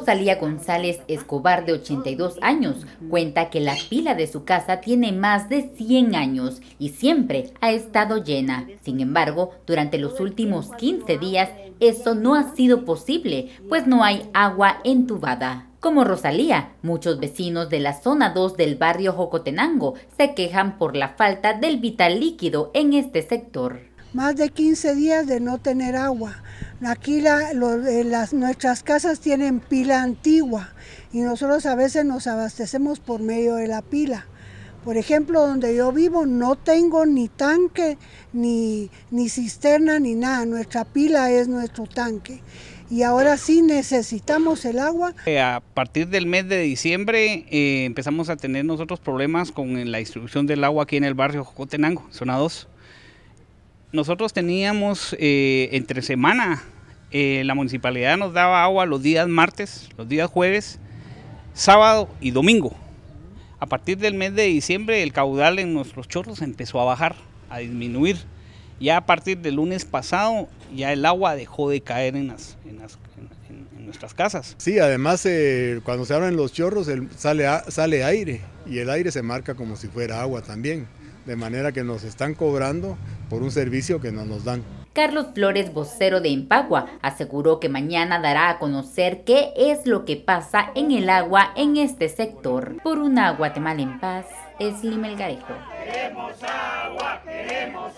Rosalía González Escobar, de 82 años, cuenta que la pila de su casa tiene más de 100 años y siempre ha estado llena. Sin embargo, durante los últimos 15 días, eso no ha sido posible, pues no hay agua entubada. Como Rosalía, muchos vecinos de la zona 2 del barrio Jocotenango se quejan por la falta del vital líquido en este sector. Más de 15 días de no tener agua Aquí la, las, nuestras casas tienen pila antigua y nosotros a veces nos abastecemos por medio de la pila. Por ejemplo, donde yo vivo no tengo ni tanque, ni, ni cisterna, ni nada. Nuestra pila es nuestro tanque. Y ahora sí necesitamos el agua. Eh, a partir del mes de diciembre eh, empezamos a tener nosotros problemas con eh, la distribución del agua aquí en el barrio Jocotenango, zona 2 nosotros teníamos entre semana eh, la municipalidad nos daba agua los días martes, los días jueves, sábado y domingo. A partir del mes de diciembre el caudal en nuestros chorros empezó a bajar, a disminuir. Ya a partir del lunes pasado ya el agua dejó de caer en en nuestras casas. Sí, además eh, cuando se abren los chorros sale, sale aire y el aire se marca como si fuera agua también, de manera que nos están cobrando por un servicio que no nos dan. Carlos Flores, vocero de Empagua, aseguró que mañana dará a conocer qué es lo que pasa en el agua en este sector. Por una Guatemala en paz, es Limelgarejo. Queremos agua, queremos